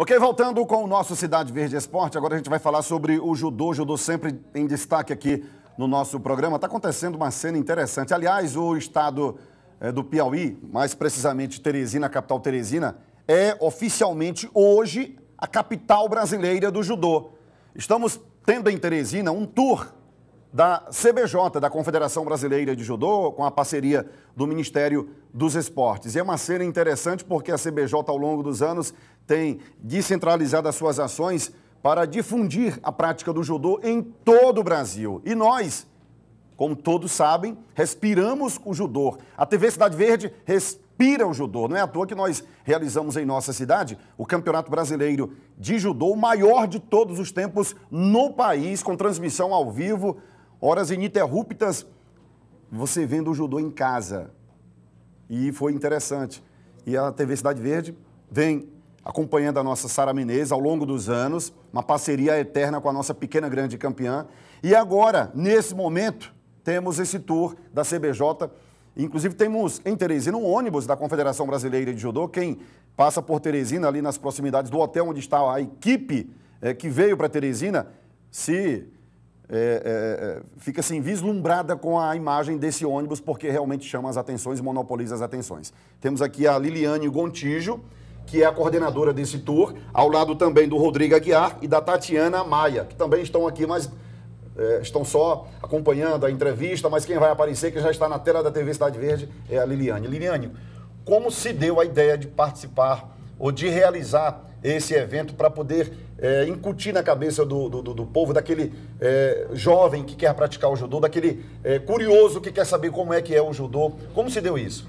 Ok, voltando com o nosso Cidade Verde Esporte, agora a gente vai falar sobre o judô. O judô sempre em destaque aqui no nosso programa. Está acontecendo uma cena interessante. Aliás, o estado é, do Piauí, mais precisamente Teresina, capital Teresina, é oficialmente hoje a capital brasileira do judô. Estamos tendo em Teresina um tour da CBJ, da Confederação Brasileira de Judô, com a parceria do Ministério dos Esportes. E é uma cena interessante porque a CBJ, ao longo dos anos, tem descentralizado as suas ações para difundir a prática do judô em todo o Brasil. E nós, como todos sabem, respiramos o judô. A TV Cidade Verde respira o judô. Não é à toa que nós realizamos em nossa cidade o Campeonato Brasileiro de Judô, o maior de todos os tempos no país, com transmissão ao vivo horas ininterruptas, você vendo o judô em casa. E foi interessante. E a TV Cidade Verde vem acompanhando a nossa Sara Menezes ao longo dos anos, uma parceria eterna com a nossa pequena grande campeã. E agora, nesse momento, temos esse tour da CBJ. Inclusive, temos em Teresina um ônibus da Confederação Brasileira de Judô. Quem passa por Teresina, ali nas proximidades do hotel onde está a equipe é, que veio para Teresina, se é, é, é, fica assim vislumbrada com a imagem desse ônibus porque realmente chama as atenções e monopoliza as atenções. Temos aqui a Liliane Gontijo, que é a coordenadora desse tour, ao lado também do Rodrigo Aguiar e da Tatiana Maia, que também estão aqui, mas é, estão só acompanhando a entrevista, mas quem vai aparecer, que já está na tela da TV Cidade Verde, é a Liliane. Liliane, como se deu a ideia de participar ou de realizar esse evento para poder é, incutir na cabeça do, do, do povo, daquele é, jovem que quer praticar o judô, daquele é, curioso que quer saber como é que é o judô. Como se deu isso?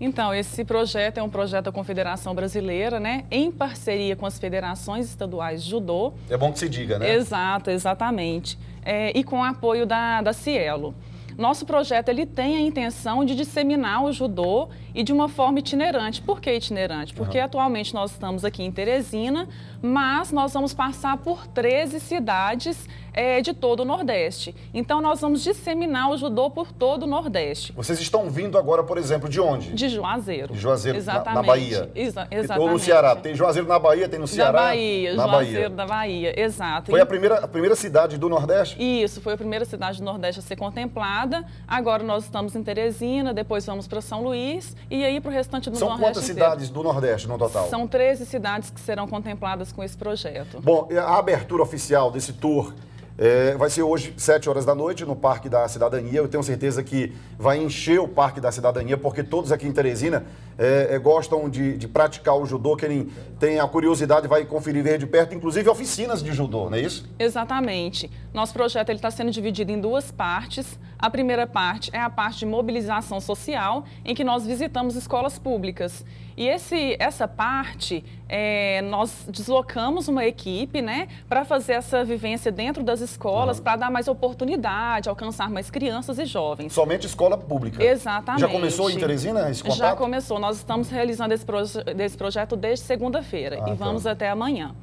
Então, esse projeto é um projeto da Confederação Brasileira, né? Em parceria com as federações estaduais judô. É bom que se diga, né? Exato, exatamente. É, e com o apoio da, da Cielo. Nosso projeto ele tem a intenção de disseminar o judô e de uma forma itinerante. Por que itinerante? Porque uhum. atualmente nós estamos aqui em Teresina, mas nós vamos passar por 13 cidades é, de todo o Nordeste. Então, nós vamos disseminar o judô por todo o Nordeste. Vocês estão vindo agora, por exemplo, de onde? De Juazeiro. De Juazeiro, exatamente. Na, na Bahia. Exa exatamente. Ou no Ceará. Tem Juazeiro na Bahia, tem no Ceará. Na Bahia, na Juazeiro Bahia. da Bahia, exato. Foi a primeira, a primeira cidade do Nordeste? Isso, foi a primeira cidade do Nordeste a ser contemplada. Agora nós estamos em Teresina, depois vamos para São Luís e aí para o restante do São Nordeste. São quantas inteiro. cidades do Nordeste no total? São 13 cidades que serão contempladas com esse projeto. Bom, a abertura oficial desse tour é, vai ser hoje, 7 horas da noite, no Parque da Cidadania. Eu tenho certeza que vai encher o Parque da Cidadania, porque todos aqui em Teresina é, é, gostam de, de, praticar o judô, quem tem a curiosidade vai conferir ver de perto, inclusive oficinas de judô, não é isso? Exatamente. Nosso projeto está sendo dividido em duas partes. A primeira parte é a parte de mobilização social, em que nós visitamos escolas públicas. E esse, essa parte, é, nós deslocamos uma equipe né, para fazer essa vivência dentro das escolas, uhum. para dar mais oportunidade, alcançar mais crianças e jovens. Somente escola pública? Exatamente. Já começou em Teresina esse Já começou. Nós nós estamos realizando esse, proje esse projeto desde segunda-feira ah, e tá. vamos até amanhã.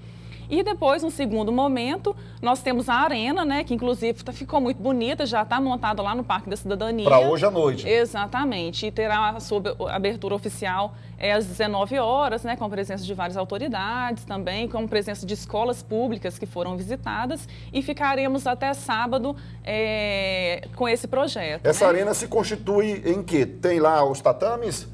E depois, no segundo momento, nós temos a arena, né, que inclusive tá, ficou muito bonita, já está montada lá no Parque da Cidadania. Para hoje à noite. Exatamente. E terá a sua abertura oficial é, às 19 horas, né, com a presença de várias autoridades também, com a presença de escolas públicas que foram visitadas e ficaremos até sábado é, com esse projeto. Essa né? arena se constitui em quê? Tem lá os tatames?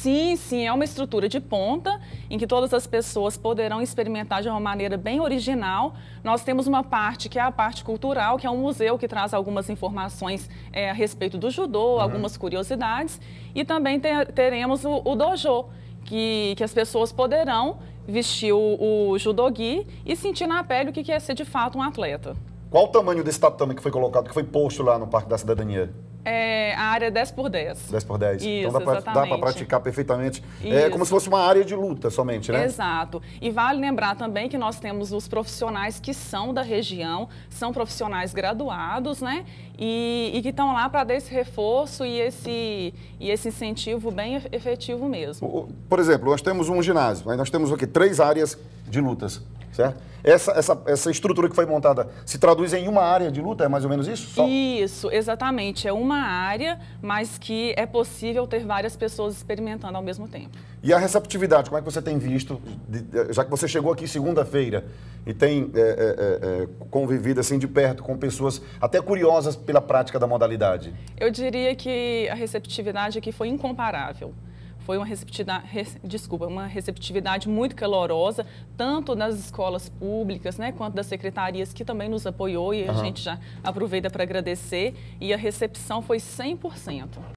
Sim, sim, é uma estrutura de ponta em que todas as pessoas poderão experimentar de uma maneira bem original. Nós temos uma parte que é a parte cultural, que é um museu que traz algumas informações é, a respeito do judô, uhum. algumas curiosidades. E também te, teremos o, o dojo, que, que as pessoas poderão vestir o, o judogi e sentir na pele o que é ser de fato um atleta. Qual o tamanho desse tatame que foi colocado, que foi posto lá no Parque da Cidadania? é, a área 10 por 10. 10 por 10. Isso, então dá para praticar perfeitamente. É Isso. É como se fosse uma área de luta somente, né? Exato. E vale lembrar também que nós temos os profissionais que são da região, são profissionais graduados, né? E, e que estão lá para dar esse reforço e esse, e esse incentivo bem efetivo mesmo. Por exemplo, nós temos um ginásio, nós temos aqui três áreas de lutas, certo? Essa, essa, essa estrutura que foi montada se traduz em uma área de luta, é mais ou menos isso? Só? Isso, exatamente. É uma área, mas que é possível ter várias pessoas experimentando ao mesmo tempo. E a receptividade, como é que você tem visto? Já que você chegou aqui segunda-feira e tem é, é, é, é, convivido assim de perto com pessoas até curiosas pela prática da modalidade. Eu diria que a receptividade aqui foi incomparável. Foi uma receptividade, res, desculpa, uma receptividade muito calorosa, tanto das escolas públicas, né, quanto das secretarias que também nos apoiou e uhum. a gente já aproveita para agradecer. E a recepção foi 100%.